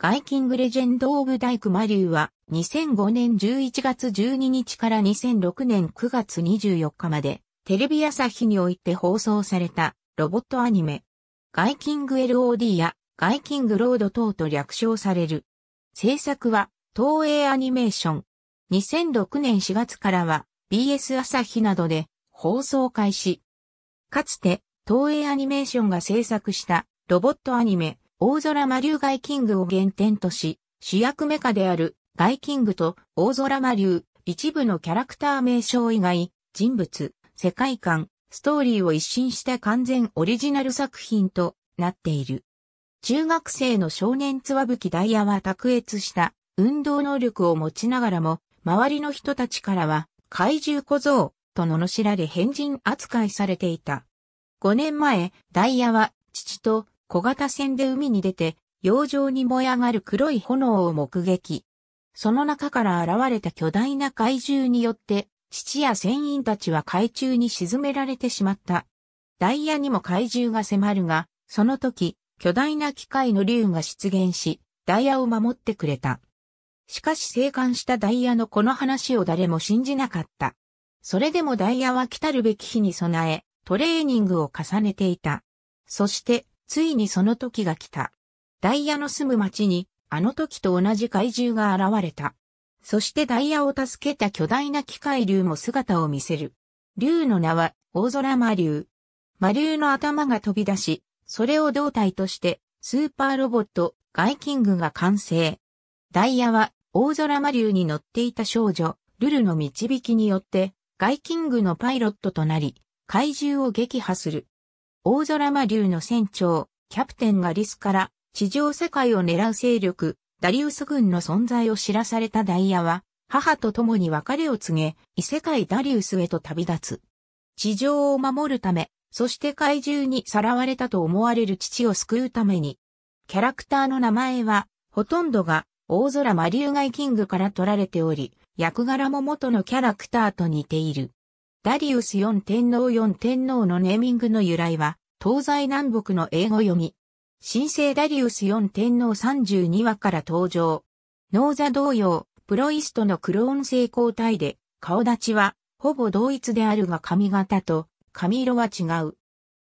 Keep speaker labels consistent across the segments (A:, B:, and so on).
A: ガイキングレジェンド・オブ・ダイク・マリューは2005年11月12日から2006年9月24日までテレビ朝日において放送されたロボットアニメ。ガイキング LOD やガイキングロード等と略称される。制作は東映アニメーション。2006年4月からは BS 朝日などで放送開始。かつて東映アニメーションが制作したロボットアニメ大空魔竜ガイキングを原点とし、主役メカであるガイキングと大空魔竜、一部のキャラクター名称以外、人物、世界観、ストーリーを一新した完全オリジナル作品となっている。中学生の少年つわぶきダイヤは卓越した運動能力を持ちながらも、周りの人たちからは怪獣小僧と罵られ変人扱いされていた。5年前、ダイヤは父と小型船で海に出て、洋上に燃え上がる黒い炎を目撃。その中から現れた巨大な怪獣によって、父や船員たちは海中に沈められてしまった。ダイヤにも怪獣が迫るが、その時、巨大な機械の竜が出現し、ダイヤを守ってくれた。しかし生還したダイヤのこの話を誰も信じなかった。それでもダイヤは来たるべき日に備え、トレーニングを重ねていた。そして、ついにその時が来た。ダイヤの住む町に、あの時と同じ怪獣が現れた。そしてダイヤを助けた巨大な機械竜も姿を見せる。竜の名は、大空魔竜。魔竜の頭が飛び出し、それを胴体として、スーパーロボット、ガイキングが完成。ダイヤは、大空魔竜に乗っていた少女、ルルの導きによって、ガイキングのパイロットとなり、怪獣を撃破する。大空魔竜の船長、キャプテンガリスから地上世界を狙う勢力、ダリウス軍の存在を知らされたダイヤは、母と共に別れを告げ、異世界ダリウスへと旅立つ。地上を守るため、そして怪獣にさらわれたと思われる父を救うために。キャラクターの名前は、ほとんどが、大空魔竜ガイキングから取られており、役柄も元のキャラクターと似ている。ダリウス4天皇4天皇のネーミングの由来は、東西南北の英語読み。新生ダリウス4天皇32話から登場。ノーザ同様、プロイストのクローン成功体で、顔立ちは、ほぼ同一であるが髪型と、髪色は違う。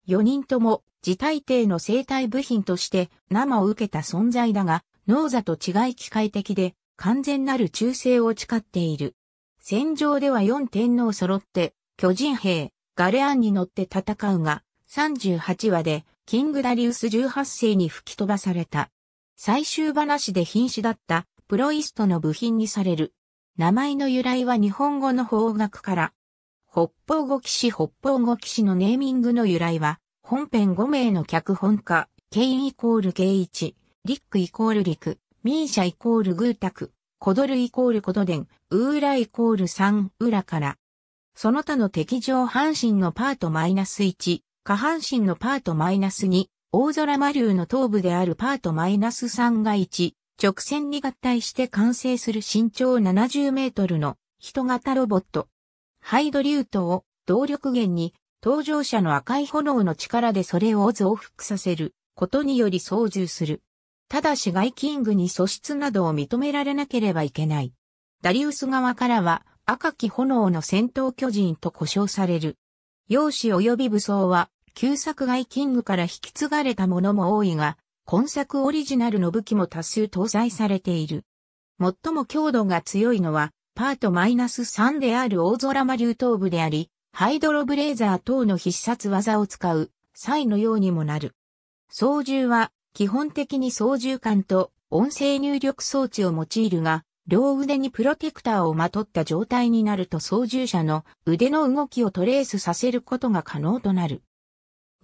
A: 4人とも、自体帝の生体部品として、生を受けた存在だが、ノーザと違い機械的で、完全なる忠誠を誓っている。戦場では4天皇揃って、巨人兵、ガレアンに乗って戦うが、38話で、キングダリウス18世に吹き飛ばされた。最終話で瀕死だった、プロイストの部品にされる。名前の由来は日本語の方角から。北方語騎士北方語騎士のネーミングの由来は、本編5名の脚本家、ケインイコールケイイチ、リックイコールリク、ミーシャイコールグータク、コドルイコールコドデン、ウーライコールサン、ウラから、その他の敵上半身のパートマイナス -1、下半身のパートマイナス -2、大空魔竜の頭部であるパートマイナス -3 が1、直線に合体して完成する身長70メートルの人型ロボット。ハイドリュートを動力源に搭乗者の赤い炎の力でそれを増幅させることにより操縦する。ただし外キングに素質などを認められなければいけない。ダリウス側からは赤き炎の戦闘巨人と呼称される。容姿及び武装は、旧作外キングから引き継がれたものも多いが、今作オリジナルの武器も多数搭載されている。最も強度が強いのは、パートマイナス3である大空魔流頭部であり、ハイドロブレーザー等の必殺技を使う、際のようにもなる。操縦は、基本的に操縦艦と音声入力装置を用いるが、両腕にプロテクターをまとった状態になると操縦者の腕の動きをトレースさせることが可能となる。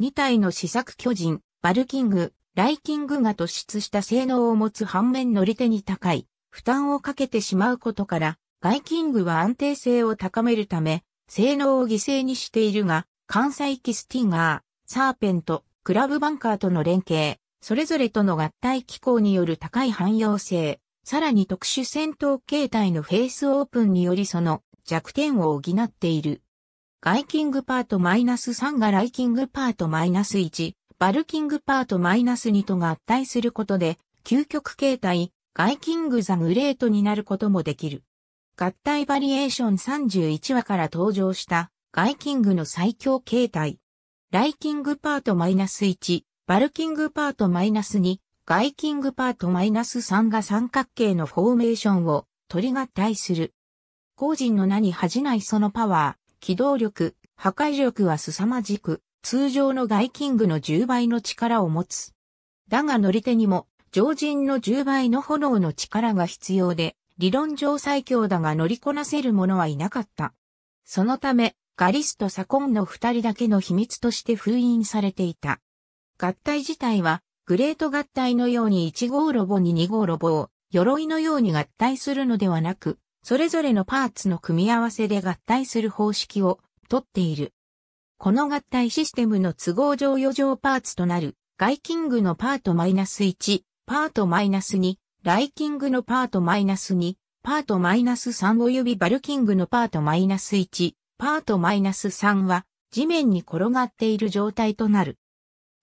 A: 2体の試作巨人、バルキング、ライキングが突出した性能を持つ反面乗り手に高い、負担をかけてしまうことから、ガイキングは安定性を高めるため、性能を犠牲にしているが、関西機スティンガー、サーペント、クラブバンカーとの連携、それぞれとの合体機構による高い汎用性、さらに特殊戦闘形態のフェイスオープンによりその弱点を補っている。ガイキングパートマイナス -3 がライキングパートマイナス -1、バルキングパートマイナス -2 と合体することで、究極形態、ガイキングザグレートになることもできる。合体バリエーション31話から登場したガイキングの最強形態。ライキングパートマイナス -1、バルキングパートマイナス -2、ガイキングパート -3 が三角形のフォーメーションを取り合体する。個人の名に恥じないそのパワー、機動力、破壊力は凄まじく、通常のガイキングの10倍の力を持つ。だが乗り手にも、常人の10倍の炎の力が必要で、理論上最強だが乗りこなせる者はいなかった。そのため、ガリスとサコンの二人だけの秘密として封印されていた。合体自体はグレート合体のように1号ロボに2号ロボを、鎧のように合体するのではなく、それぞれのパーツの組み合わせで合体する方式をとっている。この合体システムの都合上余剰パーツとなる、ガイキングのパート -1、パート -2、ライキングのパート -2、パート -3 及びバルキングのパート -1、パート -3 は地面に転がっている状態となる。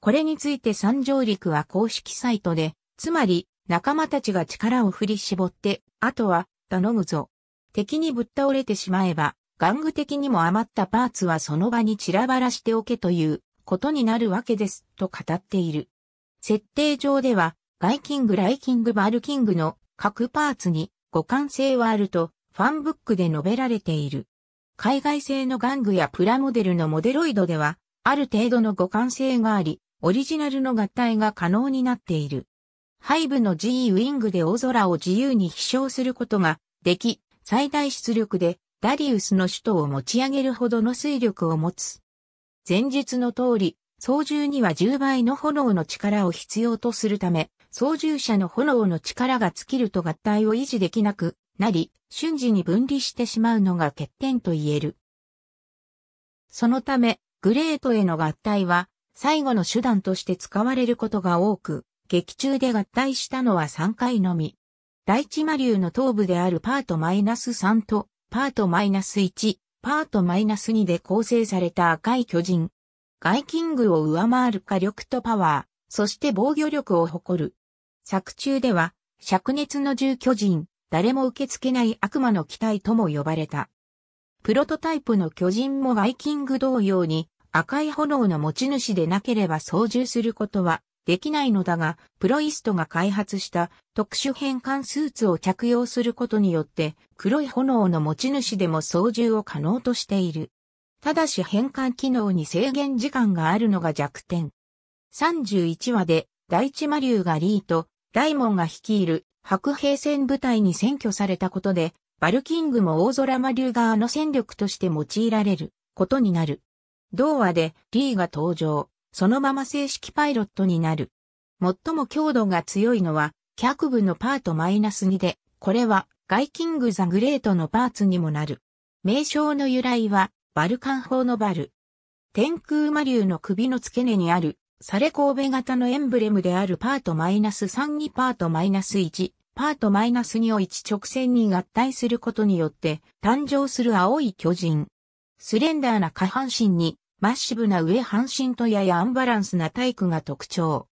A: これについて三条陸は公式サイトで、つまり仲間たちが力を振り絞って、あとは頼むぞ。敵にぶっ倒れてしまえば、玩具的にも余ったパーツはその場に散らばらしておけということになるわけです、と語っている。設定上では、ガイキング、ライキング、バルキングの各パーツに互換性はあると、ファンブックで述べられている。海外製の玩具やプラモデルのモデロイドでは、ある程度の互換性があり、オリジナルの合体が可能になっている。ハイブの G ウィングで大空を自由に飛翔することができ、最大出力でダリウスの首都を持ち上げるほどの水力を持つ。前述の通り、操縦には10倍の炎の力を必要とするため、操縦者の炎の力が尽きると合体を維持できなくなり、瞬時に分離してしまうのが欠点と言える。そのため、グレートへの合体は最後の手段として使われることが多く、劇中で合体したのは3回のみ。第一魔竜の頭部であるパートマイナス -3 とパートマイナス -1、パートマイナス -2 で構成された赤い巨人。ガイキングを上回る火力とパワー、そして防御力を誇る。作中では、灼熱の銃巨人、誰も受け付けない悪魔の機体とも呼ばれた。プロトタイプの巨人もガイキング同様に、赤い炎の持ち主でなければ操縦することはできないのだが、プロイストが開発した特殊変換スーツを着用することによって、黒い炎の持ち主でも操縦を可能としている。ただし変換機能に制限時間があるのが弱点。31話で、第一魔竜がリーと、大門が率いる白兵戦部隊に占拠されたことで、バルキングも大空魔竜側の戦力として用いられることになる。同話でリーが登場、そのまま正式パイロットになる。最も強度が強いのは、脚部のパートマイナス2で、これはガイキング・ザ・グレートのパーツにもなる。名称の由来は、バルカン砲のバル。天空魔竜の首の付け根にある、サレ神戸型のエンブレムであるパートマイナス3にパートマイナス1、パートマイナス2を一直線に合体することによって誕生する青い巨人。スレンダーな下半身にマッシブな上半身とややアンバランスな体育が特徴。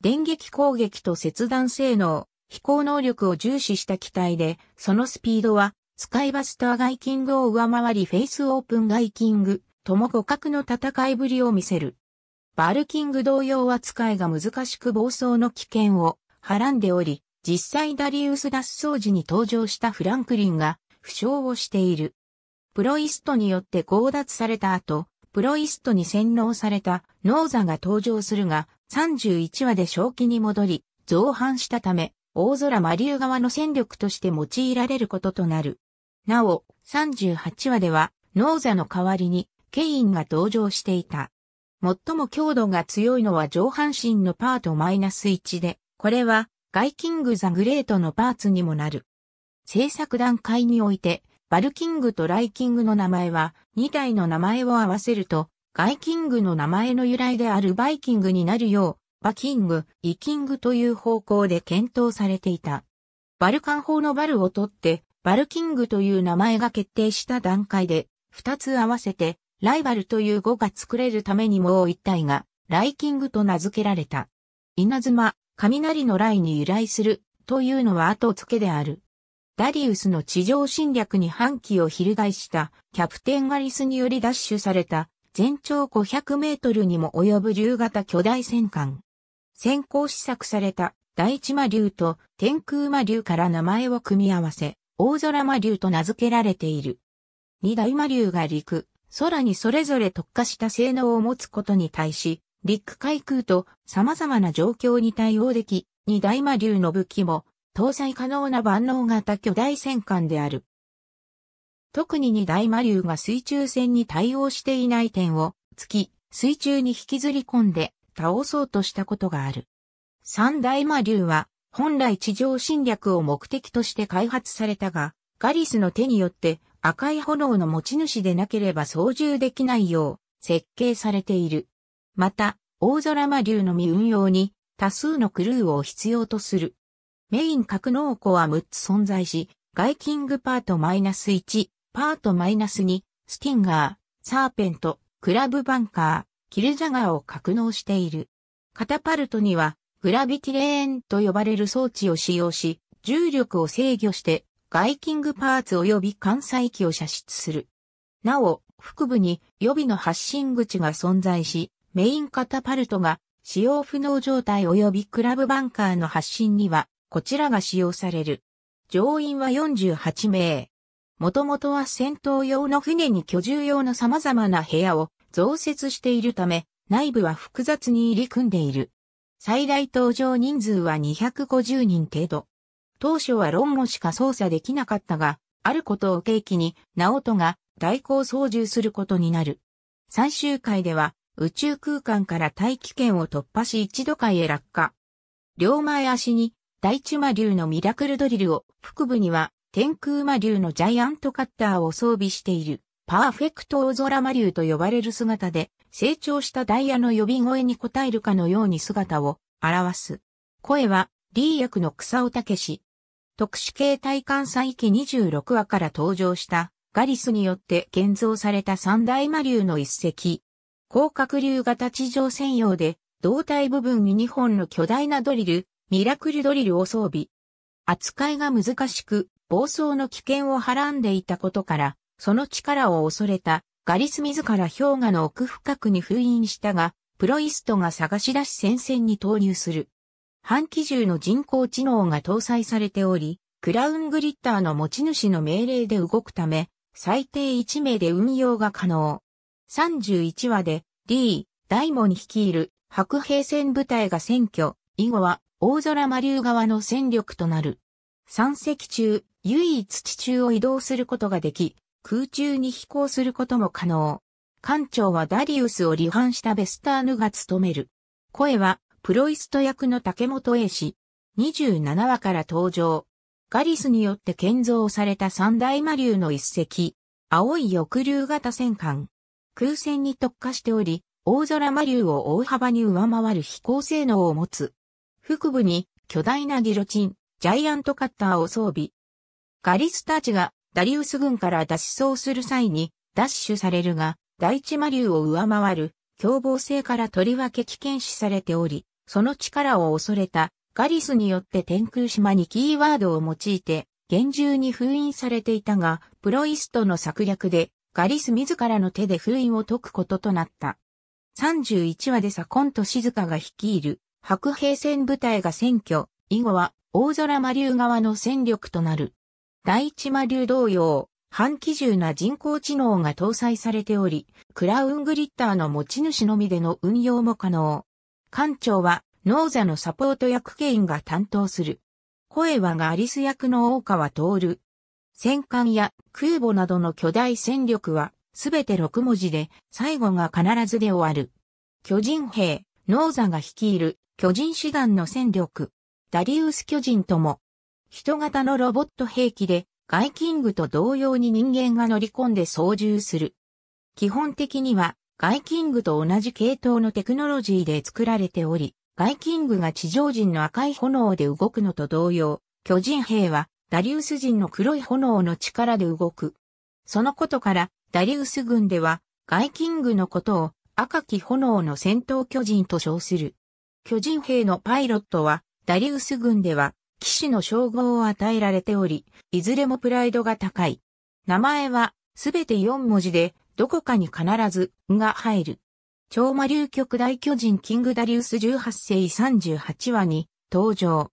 A: 電撃攻撃と切断性能、飛行能力を重視した機体で、そのスピードは、スカイバスターガイキングを上回りフェイスオープンガイキング、とも互角の戦いぶりを見せる。バルキング同様扱いが難しく暴走の危険を、はらんでおり、実際ダリウス脱走時に登場したフランクリンが、負傷をしている。プロイストによって強奪された後、プロイストに洗脳されたノーザが登場するが、31話で正気に戻り、増反したため、大空魔竜側の戦力として用いられることとなる。なお、38話では、ノーザの代わりに、ケインが登場していた。最も強度が強いのは上半身のパートマイナス1で、これは、ガイキング・ザ・グレートのパーツにもなる。制作段階において、バルキングとライキングの名前は、2体の名前を合わせると、ガイキングの名前の由来であるバイキングになるよう、バキング、イキングという方向で検討されていた。バルカン法のバルを取って、バルキングという名前が決定した段階で、2つ合わせて、ライバルという語が作れるためにもう1体が、ライキングと名付けられた。稲妻、雷の雷に由来する、というのは後付けである。ダリウスの地上侵略に反旗を翻したキャプテンガリスにより奪取された全長500メートルにも及ぶ竜型巨大戦艦。先行試作された大地魔竜と天空魔竜から名前を組み合わせ、大空魔竜と名付けられている。二大魔竜が陸、空にそれぞれ特化した性能を持つことに対し、陸海空と様々な状況に対応でき、二大魔竜の武器も搭載可能な万能型巨大戦艦である。特に二大魔竜が水中戦に対応していない点を、突き、水中に引きずり込んで倒そうとしたことがある。三大魔竜は、本来地上侵略を目的として開発されたが、ガリスの手によって赤い炎の持ち主でなければ操縦できないよう設計されている。また、大空魔竜の未運用に多数のクルーを必要とする。メイン格納庫は6つ存在し、ガイキングパート -1、パート -2、スティンガー、サーペント、クラブバンカー、キルジャガーを格納している。カタパルトには、グラビティレーンと呼ばれる装置を使用し、重力を制御して、ガイキングパーツ及び艦載機を射出する。なお、腹部に予備の発進口が存在し、メインカタパルトが使用不能状態及びクラブバンカーの発進にはこちらが使用される。乗員は48名。もともとは戦闘用の船に居住用の様々な部屋を増設しているため、内部は複雑に入り組んでいる。最大搭乗人数は250人程度。当初は論語しか操作できなかったが、あることを契機に、ナオトが代行操縦することになる。最終回では、宇宙空間から大気圏を突破し一度海へ落下。両前足に大地魔竜のミラクルドリルを、腹部には天空魔竜のジャイアントカッターを装備している、パーフェクト大空魔竜と呼ばれる姿で、成長したダイヤの呼び声に応えるかのように姿を表す。声は、リー役の草尾武氏、特殊形態関西記26話から登場したガリスによって建造された三大魔竜の一石。広角竜型地上専用で、胴体部分に2本の巨大なドリル、ミラクルドリルを装備。扱いが難しく、暴走の危険をはらんでいたことから、その力を恐れたガリス自ら氷河の奥深くに封印したが、プロイストが探し出し戦線に投入する。半機銃の人工知能が搭載されており、クラウングリッターの持ち主の命令で動くため、最低1名で運用が可能。31話で、D、ダイモン率いる白兵戦部隊が選挙、以後は大空魔竜側の戦力となる。山積中、唯一地中を移動することができ、空中に飛行することも可能。艦長はダリウスを離反したベスターヌが務める。声は、プロイスト役の竹本英氏。27話から登場。ガリスによって建造された三大魔竜の一隻。青い翼竜型戦艦。空戦に特化しており、大空魔竜を大幅に上回る飛行性能を持つ。腹部に巨大なギロチン、ジャイアントカッターを装備。ガリスターチがダリウス軍から脱走する際にダッシュされるが、第一魔竜を上回る凶暴性からとりわけ危険視されており、その力を恐れたガリスによって天空島にキーワードを用いて厳重に封印されていたが、プロイストの策略でガリス自らの手で封印を解くこととなった。31話でサコンと静香が率いる白兵戦部隊が占拠、以後は大空魔竜側の戦力となる。第一魔竜同様、半機重な人工知能が搭載されており、クラウングリッターの持ち主のみでの運用も可能。艦長は、脳座のサポート役ケインが担当する。声はガリス役の大川る。戦艦や空母などの巨大戦力は、すべて6文字で、最後が必ずで終わる。巨人兵、ノーザが率いる巨人師団の戦力、ダリウス巨人とも、人型のロボット兵器で、ガイキングと同様に人間が乗り込んで操縦する。基本的には、ガイキングと同じ系統のテクノロジーで作られており、ガイキングが地上人の赤い炎で動くのと同様、巨人兵はダリウス人の黒い炎の力で動く。そのことから、ダリウス軍では、ガイキングのことを赤き炎の戦闘巨人と称する。巨人兵のパイロットは、ダリウス軍では、騎士の称号を与えられており、いずれもプライドが高い。名前は、すべて4文字で、どこかに必ず、が入る。超魔竜極大巨人キングダリウス18世38話に、登場。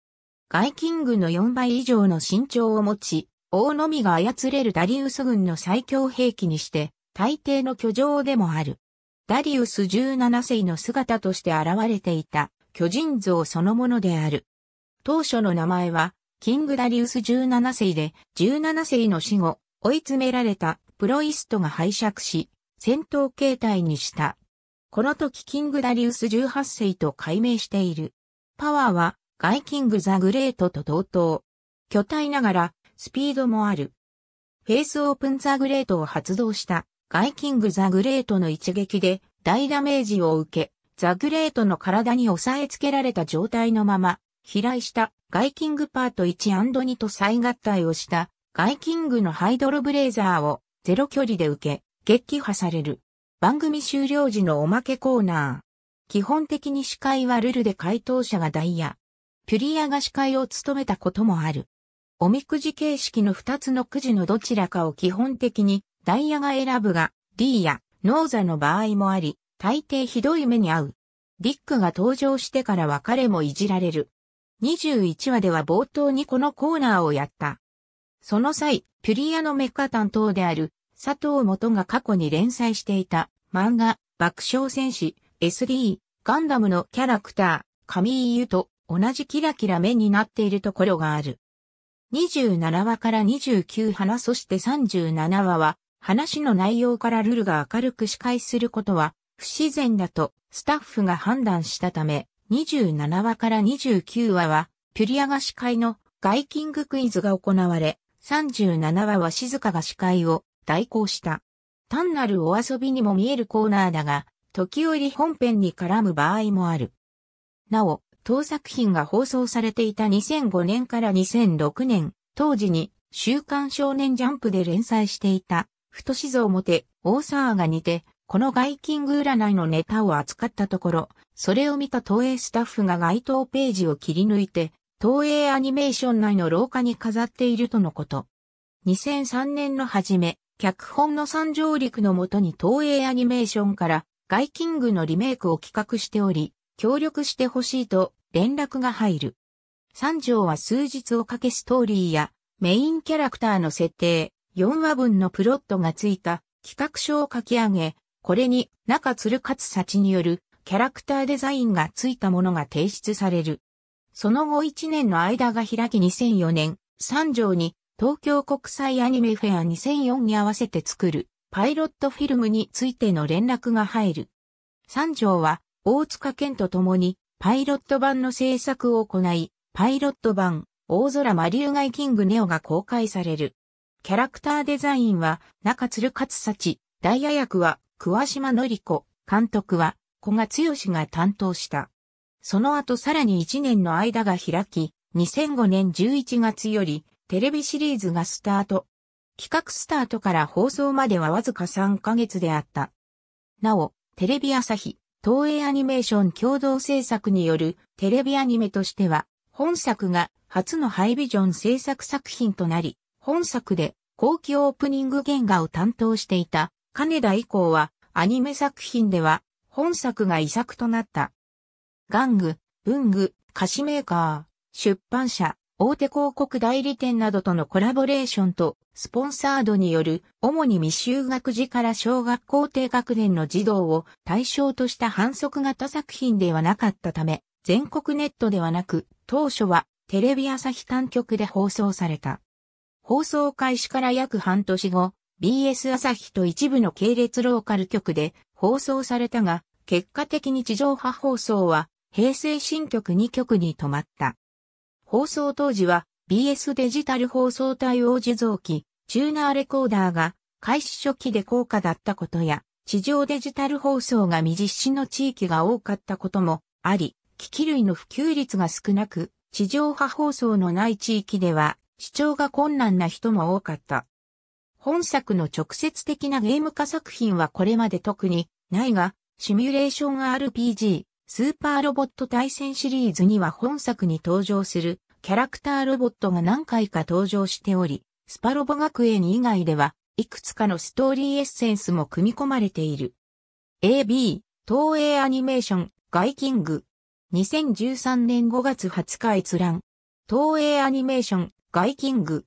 A: 外キングの4倍以上の身長を持ち、王のみが操れるダリウス軍の最強兵器にして、大抵の巨城でもある。ダリウス17世の姿として現れていた。巨人像そのものである。当初の名前は、キングダリウス17世で、17世の死後、追い詰められたプロイストが拝借し、戦闘形態にした。この時キングダリウス18世と改名している。パワーは、ガイキングザグレートと同等。巨体ながら、スピードもある。フェイスオープンザグレートを発動した、ガイキングザグレートの一撃で、大ダメージを受け、ザグレートの体に押さえつけられた状態のまま、飛来したガイキングパート 1&2 と再合体をしたガイキングのハイドロブレーザーをゼロ距離で受け、撃破される。番組終了時のおまけコーナー。基本的に司会はルルで回答者がダイヤ。ピュリアが司会を務めたこともある。おみくじ形式の2つのくじのどちらかを基本的にダイヤが選ぶが、D やノーザの場合もあり、大抵ひどい目に遭う。ディックが登場してからは彼もいじられる。21話では冒頭にこのコーナーをやった。その際、ピュリアのメッカ担当である佐藤元が過去に連載していた漫画爆笑戦士 SD ガンダムのキャラクター神井優と同じキラキラ目になっているところがある。27話から29話そして37話は話の内容からルルが明るく司会することは不自然だとスタッフが判断したため、27話から29話は、ピュリアが司会のガイキングクイズが行われ、37話は静かが司会を代行した。単なるお遊びにも見えるコーナーだが、時折本編に絡む場合もある。なお、当作品が放送されていた2005年から2006年、当時に週刊少年ジャンプで連載していた、太しぞ表、大沢が似て、このガイキング占いのネタを扱ったところ、それを見た東映スタッフが該当ページを切り抜いて、東映アニメーション内の廊下に飾っているとのこと。2003年の初め、脚本の三上陸のもとに東映アニメーションからガイキングのリメイクを企画しており、協力してほしいと連絡が入る。三条は数日をかけストーリーやメインキャラクターの設定、4話分のプロットがついた企画書を書き上げ、これに中鶴勝幸によるキャラクターデザインがついたものが提出される。その後1年の間が開き2004年、3条に東京国際アニメフェア2004に合わせて作るパイロットフィルムについての連絡が入る。三条は大塚健と共にパイロット版の制作を行い、パイロット版大空魔竜外キングネオが公開される。キャラクターデザインは中鶴勝幸、ダイヤ役は桑島紀子監督は古賀剛が担当した。その後さらに1年の間が開き、2005年11月よりテレビシリーズがスタート。企画スタートから放送まではわずか3ヶ月であった。なお、テレビ朝日、東映アニメーション共同制作によるテレビアニメとしては、本作が初のハイビジョン制作作品となり、本作で後期オープニング原画を担当していた金田以降は、アニメ作品では、本作が遺作となった。玩具、文具、菓子メーカー、出版社、大手広告代理店などとのコラボレーションと、スポンサードによる、主に未就学児から小学校低学年の児童を対象とした反則型作品ではなかったため、全国ネットではなく、当初はテレビ朝日単局で放送された。放送開始から約半年後、BS 朝日と一部の系列ローカル局で放送されたが、結果的に地上波放送は平成新局2局に止まった。放送当時は BS デジタル放送対応受像機、チューナーレコーダーが開始初期で高価だったことや、地上デジタル放送が未実施の地域が多かったこともあり、機器類の普及率が少なく、地上波放送のない地域では視聴が困難な人も多かった。本作の直接的なゲーム化作品はこれまで特にないが、シミュレーション RPG、スーパーロボット対戦シリーズには本作に登場するキャラクターロボットが何回か登場しており、スパロボ学園以外では、いくつかのストーリーエッセンスも組み込まれている。AB、東映アニメーション、ガイキング。2013年5月20日閲覧。東映アニメーション、ガイキング。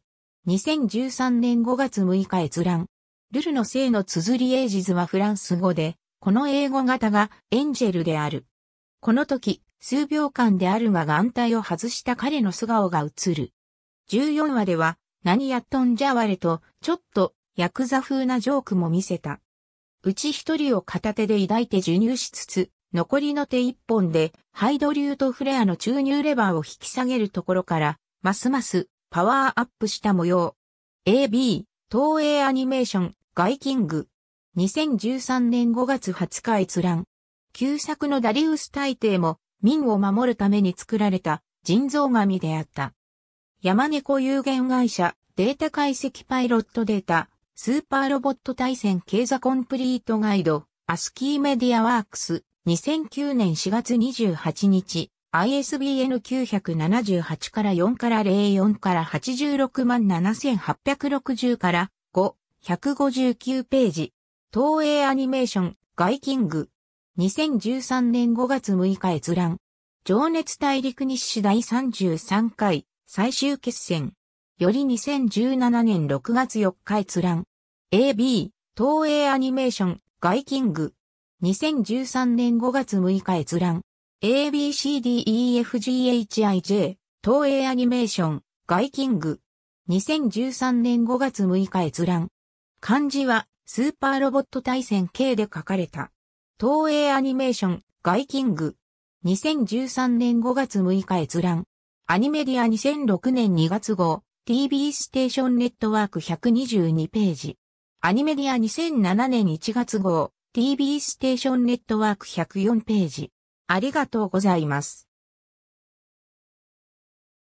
A: 2013年5月6日閲覧。ルルの性の綴りエイジズはフランス語で、この英語型がエンジェルである。この時、数秒間であるが眼帯を外した彼の素顔が映る。14話では、何やっとんじゃわれと、ちょっと、ヤクザ風なジョークも見せた。うち一人を片手で抱いて授乳しつつ、残りの手一本で、ハイドリュートフレアの注入レバーを引き下げるところから、ますますパワーアップした模様。AB、東映アニメーション、ガイキング。2013年5月20日閲覧。旧作のダリウス大帝も、民を守るために作られた人造神であった。山猫有限会社、データ解析パイロットデータ、スーパーロボット対戦経済コンプリートガイド、アスキーメディアワークス、2009年4月28日。ISBN 978から4から04から86万7860から5、159ページ。東映アニメーション、ガイキング。2013年5月6日閲覧。情熱大陸日誌第33回、最終決戦。より2017年6月4日閲覧。AB、東映アニメーション、ガイキング。2013年5月6日閲覧。ABCDEFGHIJ、東映アニメーション、ガイキング。2013年5月6日閲覧。漢字は、スーパーロボット対戦形で書かれた。東映アニメーション、ガイキング。2013年5月6日閲覧。アニメディア2006年2月号、TV ステーションネットワーク122ページ。アニメディア2007年1月号、TV ステーションネットワーク104ページ。ありがとうございます。